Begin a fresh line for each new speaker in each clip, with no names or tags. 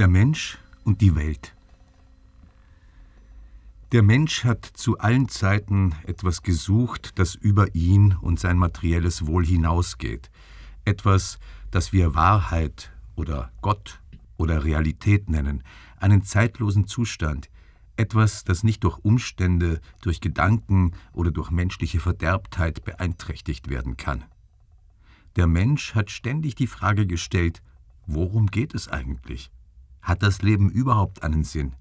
Der Mensch und die Welt. Der Mensch hat zu allen Zeiten etwas gesucht, das über ihn und sein materielles Wohl hinausgeht, etwas, das wir Wahrheit oder Gott oder Realität nennen, einen zeitlosen Zustand, etwas, das nicht durch Umstände, durch Gedanken oder durch menschliche Verderbtheit beeinträchtigt werden kann. Der Mensch hat ständig die Frage gestellt, worum geht es eigentlich? Hat das Leben überhaupt einen Sinn?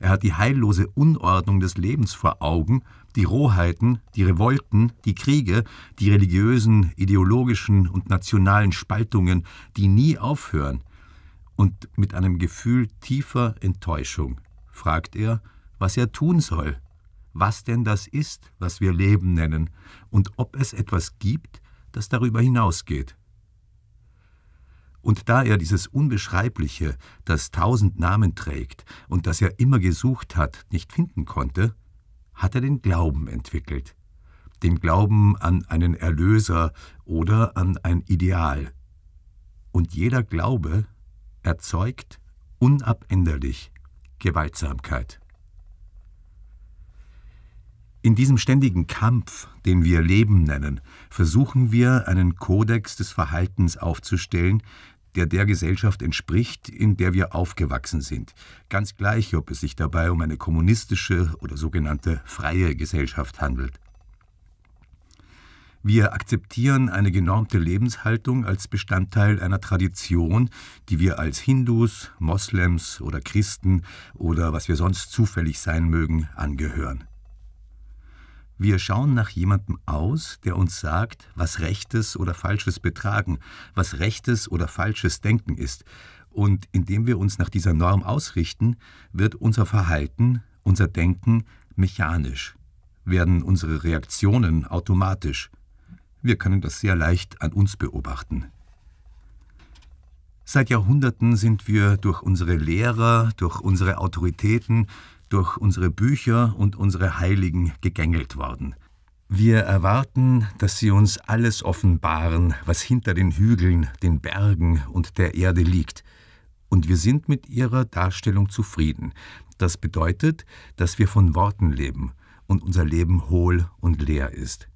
Er hat die heillose Unordnung des Lebens vor Augen, die Rohheiten, die Revolten, die Kriege, die religiösen, ideologischen und nationalen Spaltungen, die nie aufhören. Und mit einem Gefühl tiefer Enttäuschung fragt er, was er tun soll, was denn das ist, was wir Leben nennen, und ob es etwas gibt, das darüber hinausgeht. Und da er dieses Unbeschreibliche, das tausend Namen trägt und das er immer gesucht hat, nicht finden konnte, hat er den Glauben entwickelt. Den Glauben an einen Erlöser oder an ein Ideal. Und jeder Glaube erzeugt unabänderlich Gewaltsamkeit. In diesem ständigen Kampf, den wir Leben nennen, versuchen wir, einen Kodex des Verhaltens aufzustellen, der der Gesellschaft entspricht, in der wir aufgewachsen sind. Ganz gleich, ob es sich dabei um eine kommunistische oder sogenannte freie Gesellschaft handelt. Wir akzeptieren eine genormte Lebenshaltung als Bestandteil einer Tradition, die wir als Hindus, Moslems oder Christen oder was wir sonst zufällig sein mögen, angehören. Wir schauen nach jemandem aus, der uns sagt, was rechtes oder falsches Betragen, was rechtes oder falsches Denken ist. Und indem wir uns nach dieser Norm ausrichten, wird unser Verhalten, unser Denken mechanisch, werden unsere Reaktionen automatisch. Wir können das sehr leicht an uns beobachten. Seit Jahrhunderten sind wir durch unsere Lehrer, durch unsere Autoritäten, durch unsere Bücher und unsere Heiligen gegängelt worden. Wir erwarten, dass sie uns alles offenbaren, was hinter den Hügeln, den Bergen und der Erde liegt. Und wir sind mit ihrer Darstellung zufrieden. Das bedeutet, dass wir von Worten leben und unser Leben hohl und leer ist.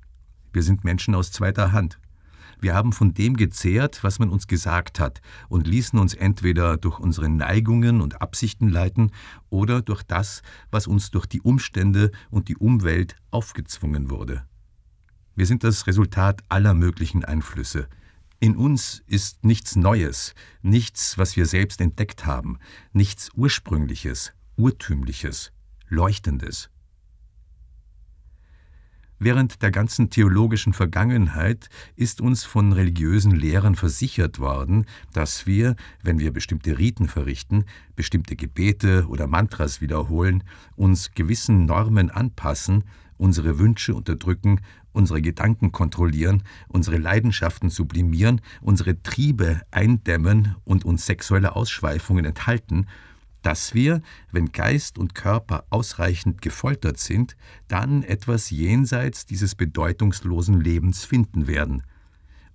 Wir sind Menschen aus zweiter Hand. Wir haben von dem gezehrt, was man uns gesagt hat, und ließen uns entweder durch unsere Neigungen und Absichten leiten oder durch das, was uns durch die Umstände und die Umwelt aufgezwungen wurde. Wir sind das Resultat aller möglichen Einflüsse. In uns ist nichts Neues, nichts, was wir selbst entdeckt haben, nichts Ursprüngliches, Urtümliches, Leuchtendes. Während der ganzen theologischen Vergangenheit ist uns von religiösen Lehrern versichert worden, dass wir, wenn wir bestimmte Riten verrichten, bestimmte Gebete oder Mantras wiederholen, uns gewissen Normen anpassen, unsere Wünsche unterdrücken, unsere Gedanken kontrollieren, unsere Leidenschaften sublimieren, unsere Triebe eindämmen und uns sexuelle Ausschweifungen enthalten, dass wir, wenn Geist und Körper ausreichend gefoltert sind, dann etwas jenseits dieses bedeutungslosen Lebens finden werden,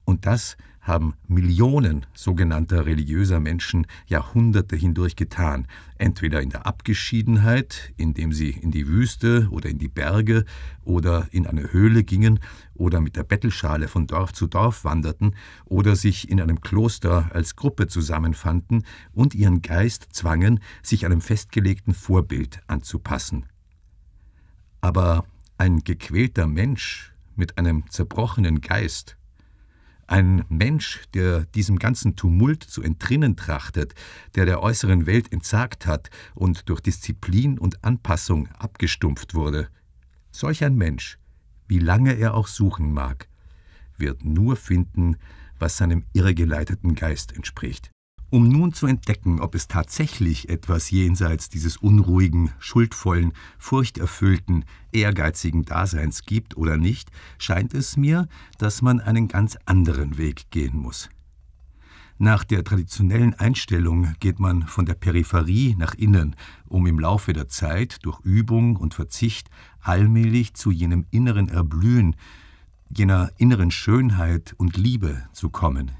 und das haben Millionen sogenannter religiöser Menschen Jahrhunderte hindurch getan, entweder in der Abgeschiedenheit, indem sie in die Wüste oder in die Berge oder in eine Höhle gingen oder mit der Bettelschale von Dorf zu Dorf wanderten oder sich in einem Kloster als Gruppe zusammenfanden und ihren Geist zwangen, sich einem festgelegten Vorbild anzupassen. Aber ein gequälter Mensch mit einem zerbrochenen Geist ein Mensch, der diesem ganzen Tumult zu entrinnen trachtet, der der äußeren Welt entsagt hat und durch Disziplin und Anpassung abgestumpft wurde, solch ein Mensch, wie lange er auch suchen mag, wird nur finden, was seinem irregeleiteten Geist entspricht. Um nun zu entdecken, ob es tatsächlich etwas jenseits dieses unruhigen, schuldvollen, furchterfüllten, ehrgeizigen Daseins gibt oder nicht, scheint es mir, dass man einen ganz anderen Weg gehen muss. Nach der traditionellen Einstellung geht man von der Peripherie nach innen, um im Laufe der Zeit durch Übung und Verzicht allmählich zu jenem inneren Erblühen, jener inneren Schönheit und Liebe zu kommen,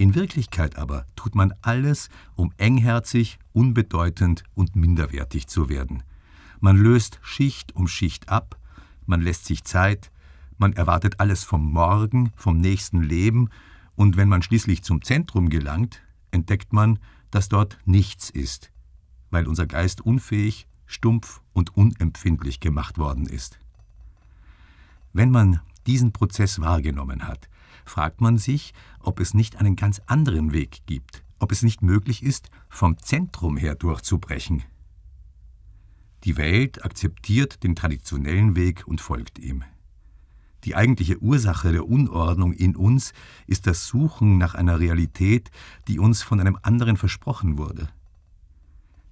in Wirklichkeit aber tut man alles, um engherzig, unbedeutend und minderwertig zu werden. Man löst Schicht um Schicht ab, man lässt sich Zeit, man erwartet alles vom Morgen, vom nächsten Leben, und wenn man schließlich zum Zentrum gelangt, entdeckt man, dass dort nichts ist, weil unser Geist unfähig, stumpf und unempfindlich gemacht worden ist. Wenn man diesen Prozess wahrgenommen hat, fragt man sich, ob es nicht einen ganz anderen Weg gibt, ob es nicht möglich ist, vom Zentrum her durchzubrechen. Die Welt akzeptiert den traditionellen Weg und folgt ihm. Die eigentliche Ursache der Unordnung in uns ist das Suchen nach einer Realität, die uns von einem anderen versprochen wurde.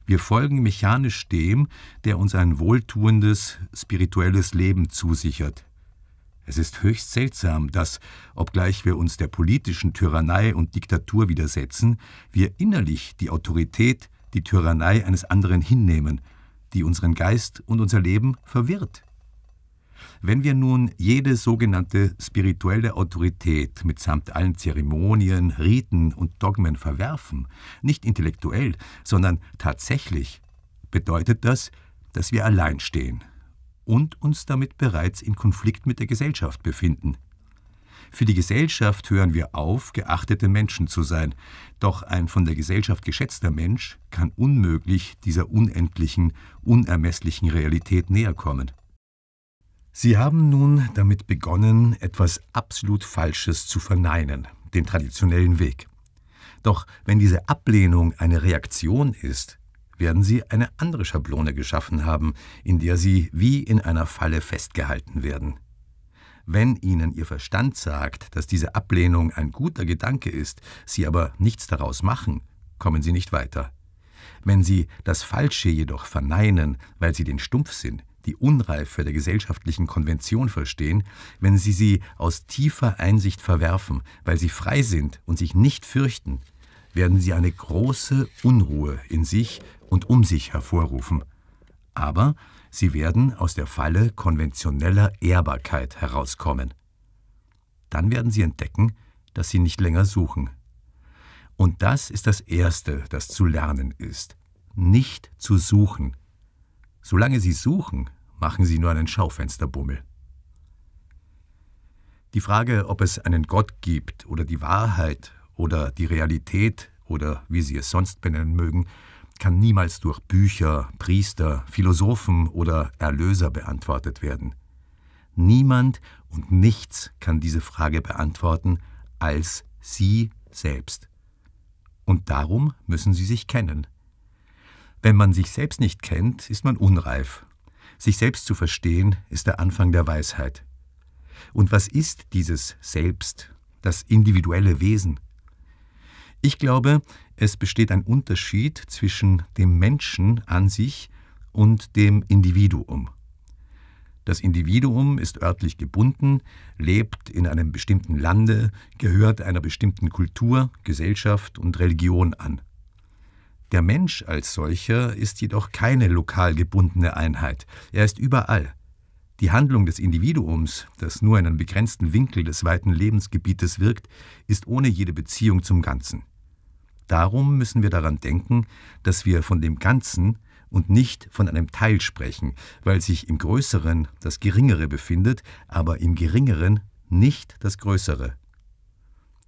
Wir folgen mechanisch dem, der uns ein wohltuendes, spirituelles Leben zusichert. Es ist höchst seltsam, dass, obgleich wir uns der politischen Tyrannei und Diktatur widersetzen, wir innerlich die Autorität, die Tyrannei eines anderen hinnehmen, die unseren Geist und unser Leben verwirrt. Wenn wir nun jede sogenannte spirituelle Autorität mitsamt allen Zeremonien, Riten und Dogmen verwerfen, nicht intellektuell, sondern tatsächlich, bedeutet das, dass wir allein stehen und uns damit bereits im Konflikt mit der Gesellschaft befinden. Für die Gesellschaft hören wir auf, geachtete Menschen zu sein, doch ein von der Gesellschaft geschätzter Mensch kann unmöglich dieser unendlichen, unermesslichen Realität näherkommen. Sie haben nun damit begonnen, etwas absolut Falsches zu verneinen, den traditionellen Weg. Doch wenn diese Ablehnung eine Reaktion ist, werden sie eine andere Schablone geschaffen haben, in der sie wie in einer Falle festgehalten werden. Wenn ihnen ihr Verstand sagt, dass diese Ablehnung ein guter Gedanke ist, sie aber nichts daraus machen, kommen sie nicht weiter. Wenn sie das Falsche jedoch verneinen, weil sie den Stumpfsinn, die Unreife der gesellschaftlichen Konvention verstehen, wenn sie sie aus tiefer Einsicht verwerfen, weil sie frei sind und sich nicht fürchten, werden sie eine große Unruhe in sich und um sich hervorrufen. Aber sie werden aus der Falle konventioneller Ehrbarkeit herauskommen. Dann werden sie entdecken, dass sie nicht länger suchen. Und das ist das Erste, das zu lernen ist. Nicht zu suchen. Solange sie suchen, machen sie nur einen Schaufensterbummel. Die Frage, ob es einen Gott gibt oder die Wahrheit oder die Realität oder wie Sie es sonst benennen mögen, kann niemals durch Bücher, Priester, Philosophen oder Erlöser beantwortet werden. Niemand und nichts kann diese Frage beantworten als Sie selbst. Und darum müssen Sie sich kennen. Wenn man sich selbst nicht kennt, ist man unreif. Sich selbst zu verstehen, ist der Anfang der Weisheit. Und was ist dieses Selbst, das individuelle Wesen? Ich glaube, es besteht ein Unterschied zwischen dem Menschen an sich und dem Individuum. Das Individuum ist örtlich gebunden, lebt in einem bestimmten Lande, gehört einer bestimmten Kultur, Gesellschaft und Religion an. Der Mensch als solcher ist jedoch keine lokal gebundene Einheit, er ist überall. Die Handlung des Individuums, das nur in einem begrenzten Winkel des weiten Lebensgebietes wirkt, ist ohne jede Beziehung zum Ganzen. Darum müssen wir daran denken, dass wir von dem Ganzen und nicht von einem Teil sprechen, weil sich im Größeren das Geringere befindet, aber im Geringeren nicht das Größere.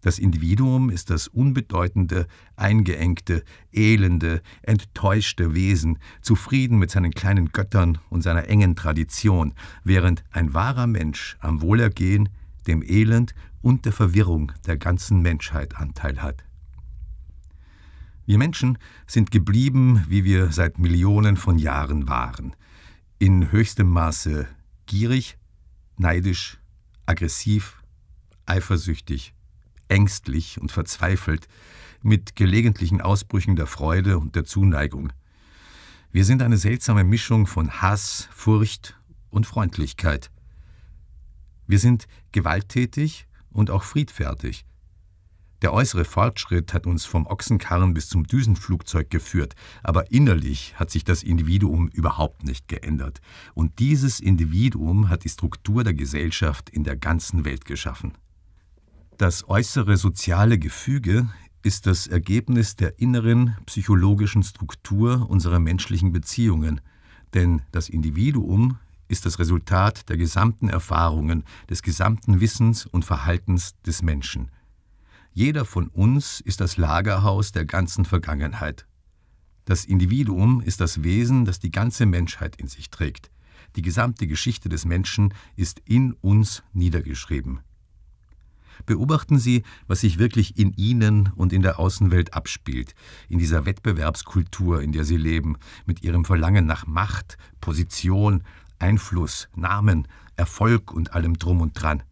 Das Individuum ist das unbedeutende, eingeengte, elende, enttäuschte Wesen, zufrieden mit seinen kleinen Göttern und seiner engen Tradition, während ein wahrer Mensch am Wohlergehen, dem Elend und der Verwirrung der ganzen Menschheit Anteil hat. Wir Menschen sind geblieben, wie wir seit Millionen von Jahren waren. In höchstem Maße gierig, neidisch, aggressiv, eifersüchtig, ängstlich und verzweifelt, mit gelegentlichen Ausbrüchen der Freude und der Zuneigung. Wir sind eine seltsame Mischung von Hass, Furcht und Freundlichkeit. Wir sind gewalttätig und auch friedfertig, der äußere Fortschritt hat uns vom Ochsenkarren bis zum Düsenflugzeug geführt, aber innerlich hat sich das Individuum überhaupt nicht geändert. Und dieses Individuum hat die Struktur der Gesellschaft in der ganzen Welt geschaffen. Das äußere soziale Gefüge ist das Ergebnis der inneren psychologischen Struktur unserer menschlichen Beziehungen, denn das Individuum ist das Resultat der gesamten Erfahrungen, des gesamten Wissens und Verhaltens des Menschen – jeder von uns ist das Lagerhaus der ganzen Vergangenheit. Das Individuum ist das Wesen, das die ganze Menschheit in sich trägt. Die gesamte Geschichte des Menschen ist in uns niedergeschrieben. Beobachten Sie, was sich wirklich in Ihnen und in der Außenwelt abspielt, in dieser Wettbewerbskultur, in der Sie leben, mit Ihrem Verlangen nach Macht, Position, Einfluss, Namen, Erfolg und allem drum und dran.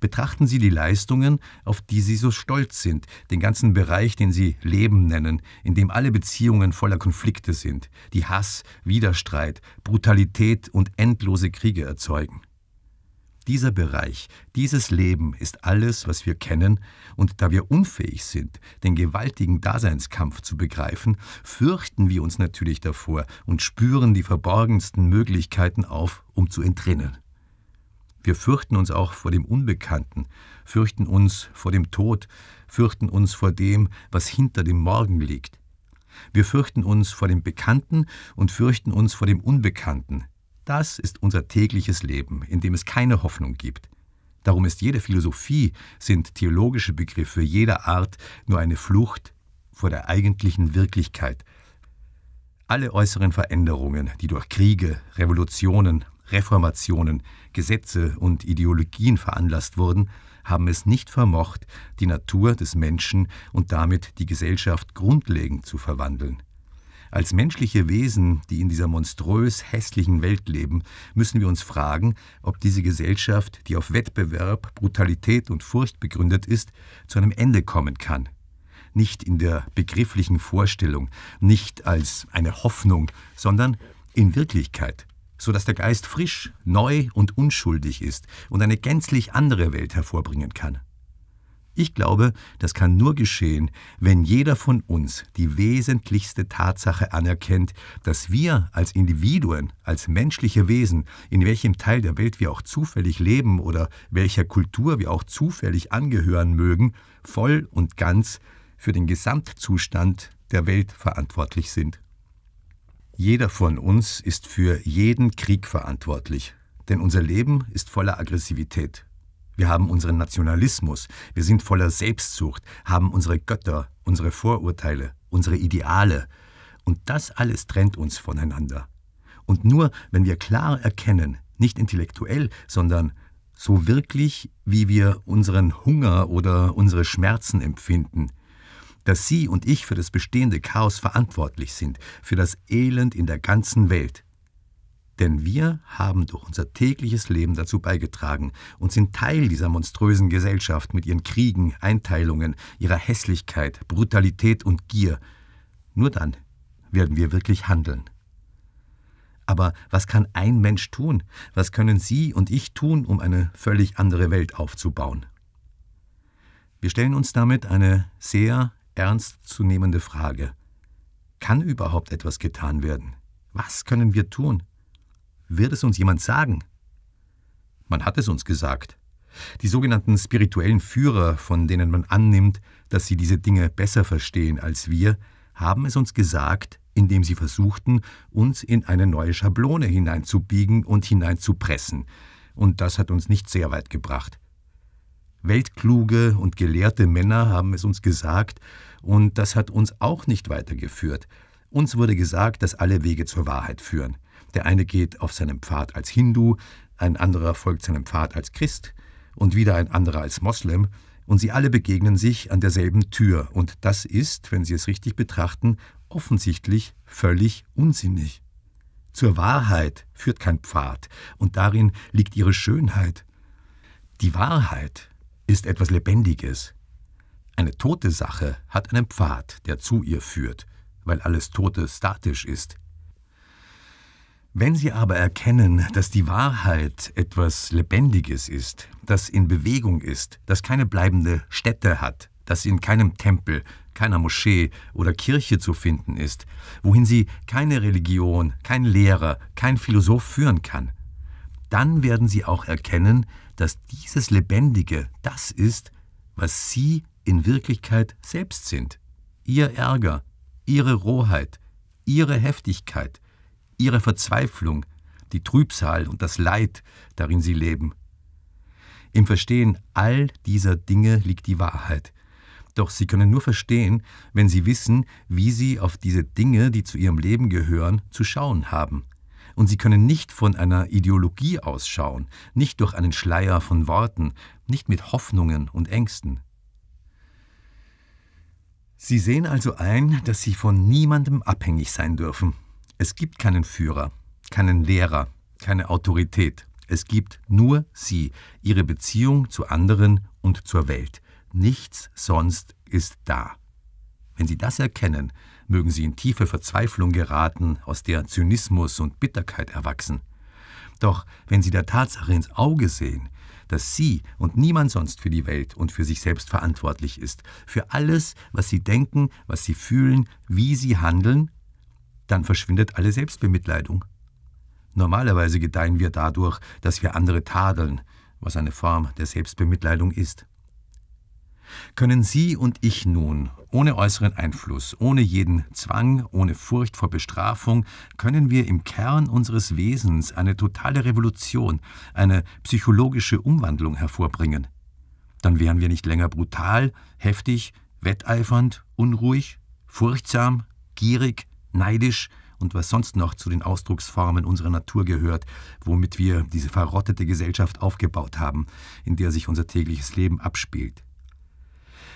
Betrachten Sie die Leistungen, auf die Sie so stolz sind, den ganzen Bereich, den Sie Leben nennen, in dem alle Beziehungen voller Konflikte sind, die Hass, Widerstreit, Brutalität und endlose Kriege erzeugen. Dieser Bereich, dieses Leben ist alles, was wir kennen, und da wir unfähig sind, den gewaltigen Daseinskampf zu begreifen, fürchten wir uns natürlich davor und spüren die verborgensten Möglichkeiten auf, um zu entrinnen. Wir fürchten uns auch vor dem Unbekannten, fürchten uns vor dem Tod, fürchten uns vor dem, was hinter dem Morgen liegt. Wir fürchten uns vor dem Bekannten und fürchten uns vor dem Unbekannten. Das ist unser tägliches Leben, in dem es keine Hoffnung gibt. Darum ist jede Philosophie, sind theologische Begriffe jeder Art nur eine Flucht vor der eigentlichen Wirklichkeit. Alle äußeren Veränderungen, die durch Kriege, Revolutionen, Reformationen, Gesetze und Ideologien veranlasst wurden, haben es nicht vermocht, die Natur des Menschen und damit die Gesellschaft grundlegend zu verwandeln. Als menschliche Wesen, die in dieser monströs hässlichen Welt leben, müssen wir uns fragen, ob diese Gesellschaft, die auf Wettbewerb, Brutalität und Furcht begründet ist, zu einem Ende kommen kann. Nicht in der begrifflichen Vorstellung, nicht als eine Hoffnung, sondern in Wirklichkeit so dass der Geist frisch, neu und unschuldig ist und eine gänzlich andere Welt hervorbringen kann. Ich glaube, das kann nur geschehen, wenn jeder von uns die wesentlichste Tatsache anerkennt, dass wir als Individuen, als menschliche Wesen, in welchem Teil der Welt wir auch zufällig leben oder welcher Kultur wir auch zufällig angehören mögen, voll und ganz für den Gesamtzustand der Welt verantwortlich sind. Jeder von uns ist für jeden Krieg verantwortlich, denn unser Leben ist voller Aggressivität. Wir haben unseren Nationalismus, wir sind voller Selbstsucht, haben unsere Götter, unsere Vorurteile, unsere Ideale. Und das alles trennt uns voneinander. Und nur wenn wir klar erkennen, nicht intellektuell, sondern so wirklich, wie wir unseren Hunger oder unsere Schmerzen empfinden, dass Sie und ich für das bestehende Chaos verantwortlich sind, für das Elend in der ganzen Welt. Denn wir haben durch unser tägliches Leben dazu beigetragen und sind Teil dieser monströsen Gesellschaft mit ihren Kriegen, Einteilungen, ihrer Hässlichkeit, Brutalität und Gier. Nur dann werden wir wirklich handeln. Aber was kann ein Mensch tun? Was können Sie und ich tun, um eine völlig andere Welt aufzubauen? Wir stellen uns damit eine sehr ernstzunehmende Frage. Kann überhaupt etwas getan werden? Was können wir tun? Wird es uns jemand sagen? Man hat es uns gesagt. Die sogenannten spirituellen Führer, von denen man annimmt, dass sie diese Dinge besser verstehen als wir, haben es uns gesagt, indem sie versuchten, uns in eine neue Schablone hineinzubiegen und hineinzupressen. Und das hat uns nicht sehr weit gebracht. Weltkluge und gelehrte Männer haben es uns gesagt, und das hat uns auch nicht weitergeführt. Uns wurde gesagt, dass alle Wege zur Wahrheit führen. Der eine geht auf seinem Pfad als Hindu, ein anderer folgt seinem Pfad als Christ und wieder ein anderer als Moslem, und sie alle begegnen sich an derselben Tür, und das ist, wenn Sie es richtig betrachten, offensichtlich völlig unsinnig. Zur Wahrheit führt kein Pfad, und darin liegt ihre Schönheit. Die Wahrheit ist etwas Lebendiges. Eine tote Sache hat einen Pfad, der zu ihr führt, weil alles Tote statisch ist. Wenn Sie aber erkennen, dass die Wahrheit etwas Lebendiges ist, das in Bewegung ist, das keine bleibende Stätte hat, das in keinem Tempel, keiner Moschee oder Kirche zu finden ist, wohin sie keine Religion, kein Lehrer, kein Philosoph führen kann, dann werden sie auch erkennen, dass dieses Lebendige das ist, was sie in Wirklichkeit selbst sind. Ihr Ärger, ihre Rohheit, ihre Heftigkeit, ihre Verzweiflung, die Trübsal und das Leid, darin sie leben. Im Verstehen all dieser Dinge liegt die Wahrheit. Doch sie können nur verstehen, wenn sie wissen, wie sie auf diese Dinge, die zu ihrem Leben gehören, zu schauen haben und sie können nicht von einer Ideologie ausschauen, nicht durch einen Schleier von Worten, nicht mit Hoffnungen und Ängsten. Sie sehen also ein, dass Sie von niemandem abhängig sein dürfen. Es gibt keinen Führer, keinen Lehrer, keine Autorität. Es gibt nur Sie, Ihre Beziehung zu anderen und zur Welt. Nichts sonst ist da. Wenn Sie das erkennen, mögen Sie in tiefe Verzweiflung geraten, aus der Zynismus und Bitterkeit erwachsen. Doch wenn Sie der Tatsache ins Auge sehen, dass Sie und niemand sonst für die Welt und für sich selbst verantwortlich ist, für alles, was Sie denken, was Sie fühlen, wie Sie handeln, dann verschwindet alle Selbstbemitleidung. Normalerweise gedeihen wir dadurch, dass wir andere tadeln, was eine Form der Selbstbemitleidung ist können Sie und ich nun, ohne äußeren Einfluss, ohne jeden Zwang, ohne Furcht vor Bestrafung, können wir im Kern unseres Wesens eine totale Revolution, eine psychologische Umwandlung hervorbringen. Dann wären wir nicht länger brutal, heftig, wetteifernd, unruhig, furchtsam, gierig, neidisch und was sonst noch zu den Ausdrucksformen unserer Natur gehört, womit wir diese verrottete Gesellschaft aufgebaut haben, in der sich unser tägliches Leben abspielt.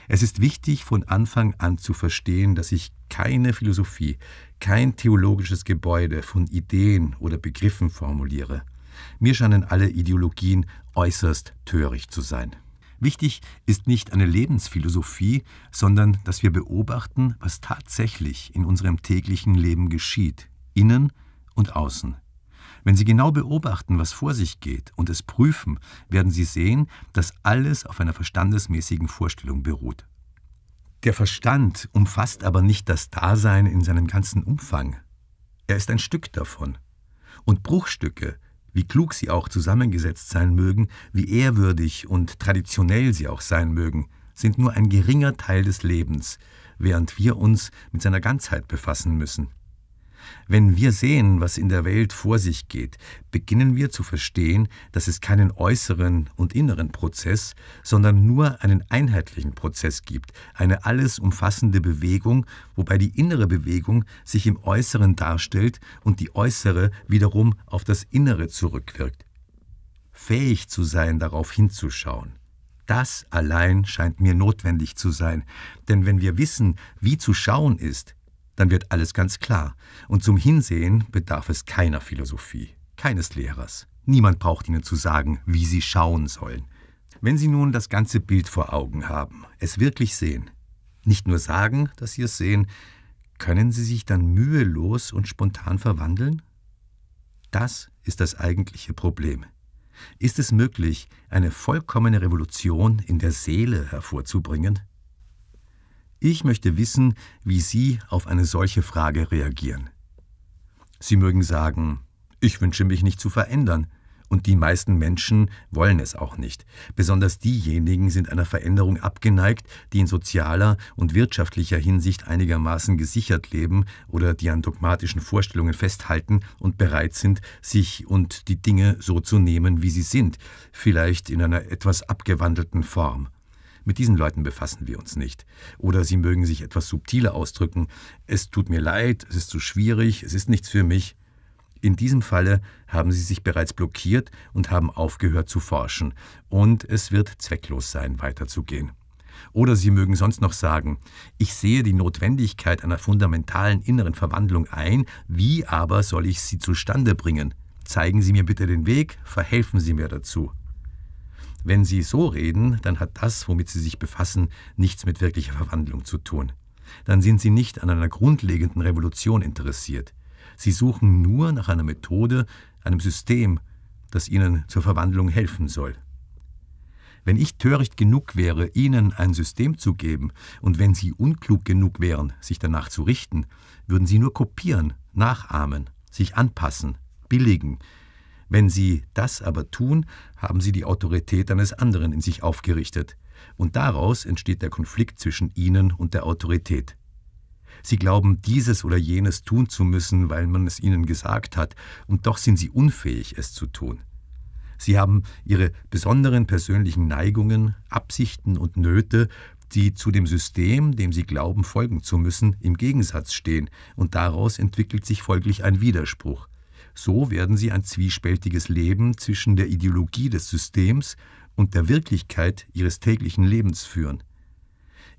Es ist wichtig, von Anfang an zu verstehen, dass ich keine Philosophie, kein theologisches Gebäude von Ideen oder Begriffen formuliere. Mir scheinen alle Ideologien äußerst töricht zu sein. Wichtig ist nicht eine Lebensphilosophie, sondern dass wir beobachten, was tatsächlich in unserem täglichen Leben geschieht, innen und außen, wenn Sie genau beobachten, was vor sich geht und es prüfen, werden Sie sehen, dass alles auf einer verstandesmäßigen Vorstellung beruht. Der Verstand umfasst aber nicht das Dasein in seinem ganzen Umfang. Er ist ein Stück davon. Und Bruchstücke, wie klug sie auch zusammengesetzt sein mögen, wie ehrwürdig und traditionell sie auch sein mögen, sind nur ein geringer Teil des Lebens, während wir uns mit seiner Ganzheit befassen müssen. Wenn wir sehen, was in der Welt vor sich geht, beginnen wir zu verstehen, dass es keinen äußeren und inneren Prozess, sondern nur einen einheitlichen Prozess gibt, eine alles umfassende Bewegung, wobei die innere Bewegung sich im Äußeren darstellt und die äußere wiederum auf das Innere zurückwirkt. Fähig zu sein, darauf hinzuschauen. Das allein scheint mir notwendig zu sein, denn wenn wir wissen, wie zu schauen ist, dann wird alles ganz klar. Und zum Hinsehen bedarf es keiner Philosophie, keines Lehrers. Niemand braucht ihnen zu sagen, wie sie schauen sollen. Wenn sie nun das ganze Bild vor Augen haben, es wirklich sehen, nicht nur sagen, dass sie es sehen, können sie sich dann mühelos und spontan verwandeln? Das ist das eigentliche Problem. Ist es möglich, eine vollkommene Revolution in der Seele hervorzubringen? Ich möchte wissen, wie Sie auf eine solche Frage reagieren. Sie mögen sagen, ich wünsche mich nicht zu verändern, und die meisten Menschen wollen es auch nicht. Besonders diejenigen sind einer Veränderung abgeneigt, die in sozialer und wirtschaftlicher Hinsicht einigermaßen gesichert leben oder die an dogmatischen Vorstellungen festhalten und bereit sind, sich und die Dinge so zu nehmen, wie sie sind, vielleicht in einer etwas abgewandelten Form. Mit diesen Leuten befassen wir uns nicht. Oder sie mögen sich etwas subtiler ausdrücken. Es tut mir leid, es ist zu schwierig, es ist nichts für mich. In diesem Falle haben sie sich bereits blockiert und haben aufgehört zu forschen. Und es wird zwecklos sein, weiterzugehen. Oder Sie mögen sonst noch sagen, ich sehe die Notwendigkeit einer fundamentalen inneren Verwandlung ein, wie aber soll ich sie zustande bringen? Zeigen Sie mir bitte den Weg, verhelfen Sie mir dazu. Wenn Sie so reden, dann hat das, womit Sie sich befassen, nichts mit wirklicher Verwandlung zu tun. Dann sind Sie nicht an einer grundlegenden Revolution interessiert. Sie suchen nur nach einer Methode, einem System, das Ihnen zur Verwandlung helfen soll. Wenn ich töricht genug wäre, Ihnen ein System zu geben, und wenn Sie unklug genug wären, sich danach zu richten, würden Sie nur kopieren, nachahmen, sich anpassen, billigen, wenn Sie das aber tun, haben Sie die Autorität eines anderen in sich aufgerichtet. Und daraus entsteht der Konflikt zwischen Ihnen und der Autorität. Sie glauben, dieses oder jenes tun zu müssen, weil man es ihnen gesagt hat, und doch sind sie unfähig, es zu tun. Sie haben ihre besonderen persönlichen Neigungen, Absichten und Nöte, die zu dem System, dem sie glauben, folgen zu müssen, im Gegensatz stehen, und daraus entwickelt sich folglich ein Widerspruch. So werden sie ein zwiespältiges Leben zwischen der Ideologie des Systems und der Wirklichkeit ihres täglichen Lebens führen.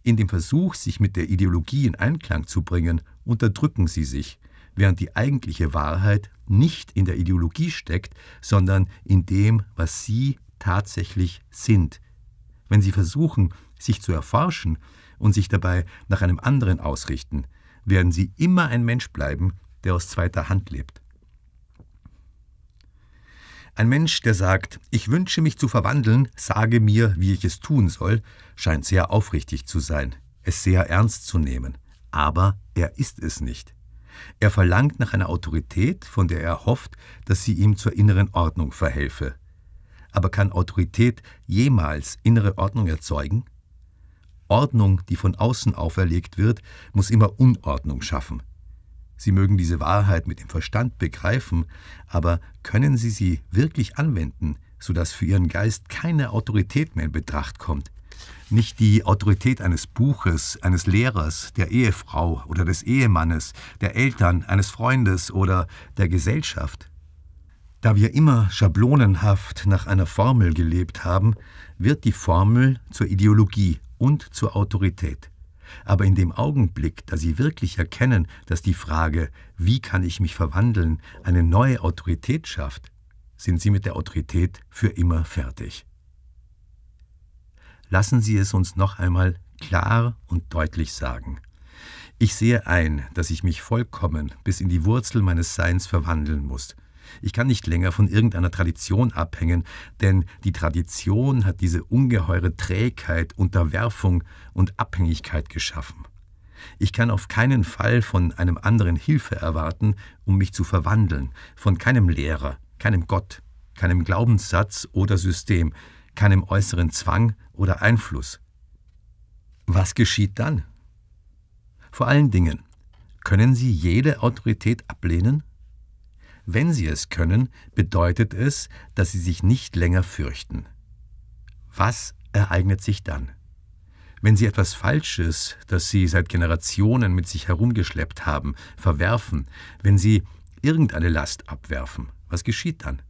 In dem Versuch, sich mit der Ideologie in Einklang zu bringen, unterdrücken sie sich, während die eigentliche Wahrheit nicht in der Ideologie steckt, sondern in dem, was sie tatsächlich sind. Wenn sie versuchen, sich zu erforschen und sich dabei nach einem anderen ausrichten, werden sie immer ein Mensch bleiben, der aus zweiter Hand lebt. Ein Mensch, der sagt, ich wünsche mich zu verwandeln, sage mir, wie ich es tun soll, scheint sehr aufrichtig zu sein, es sehr ernst zu nehmen. Aber er ist es nicht. Er verlangt nach einer Autorität, von der er hofft, dass sie ihm zur inneren Ordnung verhelfe. Aber kann Autorität jemals innere Ordnung erzeugen? Ordnung, die von außen auferlegt wird, muss immer Unordnung schaffen. Sie mögen diese Wahrheit mit dem Verstand begreifen, aber können Sie sie wirklich anwenden, sodass für Ihren Geist keine Autorität mehr in Betracht kommt? Nicht die Autorität eines Buches, eines Lehrers, der Ehefrau oder des Ehemannes, der Eltern, eines Freundes oder der Gesellschaft. Da wir immer schablonenhaft nach einer Formel gelebt haben, wird die Formel zur Ideologie und zur Autorität. Aber in dem Augenblick, da sie wirklich erkennen, dass die Frage, wie kann ich mich verwandeln, eine neue Autorität schafft, sind sie mit der Autorität für immer fertig. Lassen Sie es uns noch einmal klar und deutlich sagen. Ich sehe ein, dass ich mich vollkommen bis in die Wurzel meines Seins verwandeln muss, ich kann nicht länger von irgendeiner Tradition abhängen, denn die Tradition hat diese ungeheure Trägheit, Unterwerfung und Abhängigkeit geschaffen. Ich kann auf keinen Fall von einem anderen Hilfe erwarten, um mich zu verwandeln, von keinem Lehrer, keinem Gott, keinem Glaubenssatz oder System, keinem äußeren Zwang oder Einfluss. Was geschieht dann? Vor allen Dingen, können Sie jede Autorität ablehnen? Wenn sie es können, bedeutet es, dass sie sich nicht länger fürchten. Was ereignet sich dann? Wenn sie etwas Falsches, das sie seit Generationen mit sich herumgeschleppt haben, verwerfen, wenn sie irgendeine Last abwerfen, was geschieht dann?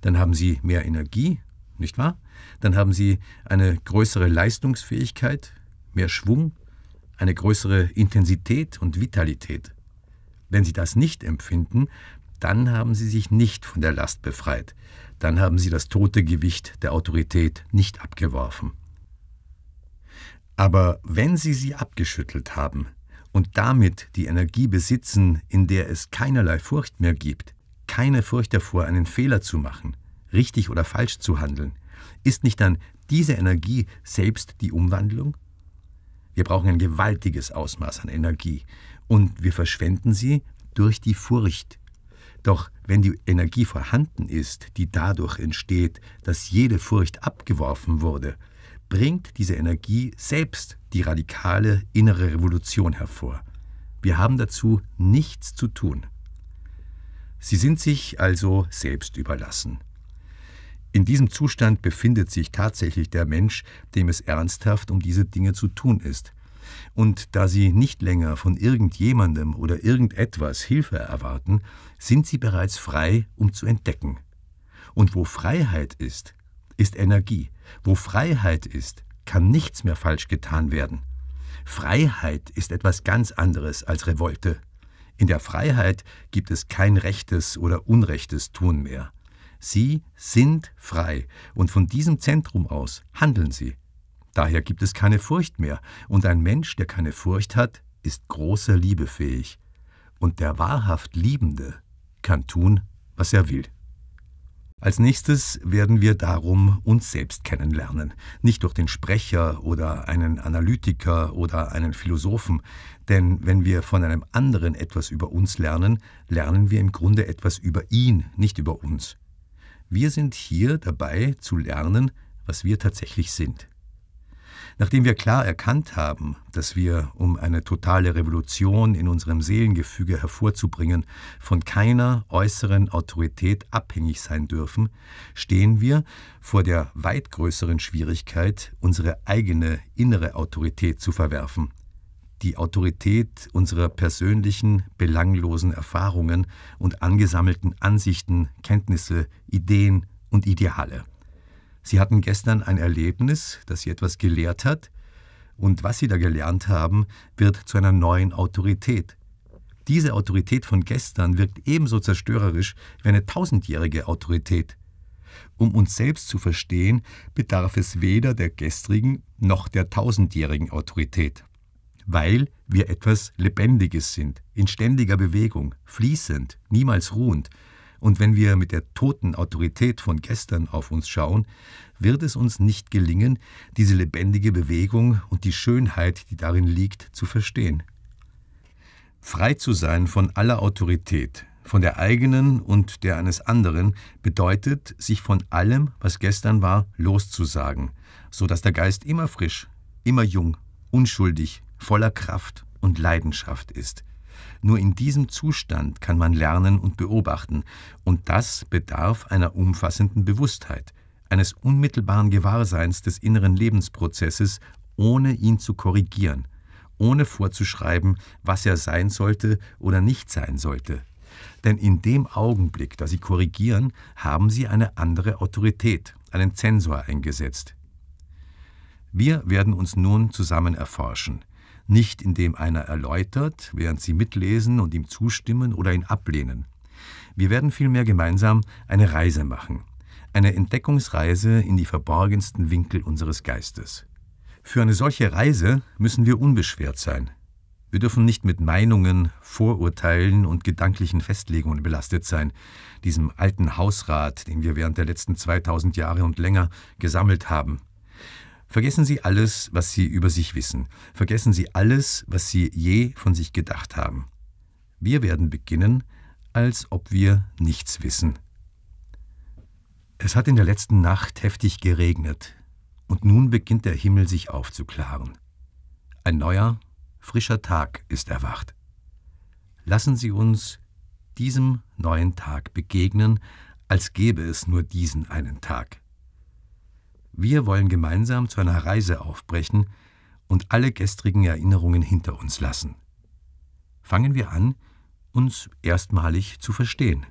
Dann haben sie mehr Energie, nicht wahr? Dann haben sie eine größere Leistungsfähigkeit, mehr Schwung, eine größere Intensität und Vitalität. Wenn sie das nicht empfinden, dann haben sie sich nicht von der Last befreit, dann haben sie das tote Gewicht der Autorität nicht abgeworfen. Aber wenn sie sie abgeschüttelt haben und damit die Energie besitzen, in der es keinerlei Furcht mehr gibt, keine Furcht davor, einen Fehler zu machen, richtig oder falsch zu handeln, ist nicht dann diese Energie selbst die Umwandlung? Wir brauchen ein gewaltiges Ausmaß an Energie und wir verschwenden sie durch die Furcht, doch wenn die Energie vorhanden ist, die dadurch entsteht, dass jede Furcht abgeworfen wurde, bringt diese Energie selbst die radikale innere Revolution hervor. Wir haben dazu nichts zu tun. Sie sind sich also selbst überlassen. In diesem Zustand befindet sich tatsächlich der Mensch, dem es ernsthaft um diese Dinge zu tun ist. Und da sie nicht länger von irgendjemandem oder irgendetwas Hilfe erwarten, sind sie bereits frei, um zu entdecken. Und wo Freiheit ist, ist Energie. Wo Freiheit ist, kann nichts mehr falsch getan werden. Freiheit ist etwas ganz anderes als Revolte. In der Freiheit gibt es kein rechtes oder unrechtes Tun mehr. Sie sind frei und von diesem Zentrum aus handeln Sie. Daher gibt es keine Furcht mehr, und ein Mensch, der keine Furcht hat, ist großer Liebe fähig, und der wahrhaft Liebende kann tun, was er will. Als nächstes werden wir darum uns selbst kennenlernen, nicht durch den Sprecher oder einen Analytiker oder einen Philosophen, denn wenn wir von einem anderen etwas über uns lernen, lernen wir im Grunde etwas über ihn, nicht über uns. Wir sind hier dabei zu lernen, was wir tatsächlich sind. Nachdem wir klar erkannt haben, dass wir, um eine totale Revolution in unserem Seelengefüge hervorzubringen, von keiner äußeren Autorität abhängig sein dürfen, stehen wir vor der weit größeren Schwierigkeit, unsere eigene innere Autorität zu verwerfen, die Autorität unserer persönlichen, belanglosen Erfahrungen und angesammelten Ansichten, Kenntnisse, Ideen und Ideale. Sie hatten gestern ein Erlebnis, das Sie etwas gelehrt hat, und was Sie da gelernt haben, wird zu einer neuen Autorität. Diese Autorität von gestern wirkt ebenso zerstörerisch wie eine tausendjährige Autorität. Um uns selbst zu verstehen, bedarf es weder der gestrigen noch der tausendjährigen Autorität, weil wir etwas Lebendiges sind, in ständiger Bewegung, fließend, niemals ruhend, und wenn wir mit der toten Autorität von gestern auf uns schauen, wird es uns nicht gelingen, diese lebendige Bewegung und die Schönheit, die darin liegt, zu verstehen. Frei zu sein von aller Autorität, von der eigenen und der eines anderen, bedeutet, sich von allem, was gestern war, loszusagen, so dass der Geist immer frisch, immer jung, unschuldig, voller Kraft und Leidenschaft ist – nur in diesem Zustand kann man lernen und beobachten, und das bedarf einer umfassenden Bewusstheit, eines unmittelbaren Gewahrseins des inneren Lebensprozesses, ohne ihn zu korrigieren, ohne vorzuschreiben, was er sein sollte oder nicht sein sollte. Denn in dem Augenblick, da Sie korrigieren, haben Sie eine andere Autorität, einen Zensor eingesetzt. Wir werden uns nun zusammen erforschen – nicht indem einer erläutert, während sie mitlesen und ihm zustimmen oder ihn ablehnen. Wir werden vielmehr gemeinsam eine Reise machen, eine Entdeckungsreise in die verborgensten Winkel unseres Geistes. Für eine solche Reise müssen wir unbeschwert sein. Wir dürfen nicht mit Meinungen, Vorurteilen und gedanklichen Festlegungen belastet sein, diesem alten Hausrat, den wir während der letzten 2000 Jahre und länger gesammelt haben. Vergessen Sie alles, was Sie über sich wissen. Vergessen Sie alles, was Sie je von sich gedacht haben. Wir werden beginnen, als ob wir nichts wissen. Es hat in der letzten Nacht heftig geregnet, und nun beginnt der Himmel sich aufzuklaren. Ein neuer, frischer Tag ist erwacht. Lassen Sie uns diesem neuen Tag begegnen, als gäbe es nur diesen einen Tag. Wir wollen gemeinsam zu einer Reise aufbrechen und alle gestrigen Erinnerungen hinter uns lassen. Fangen wir an, uns erstmalig zu verstehen.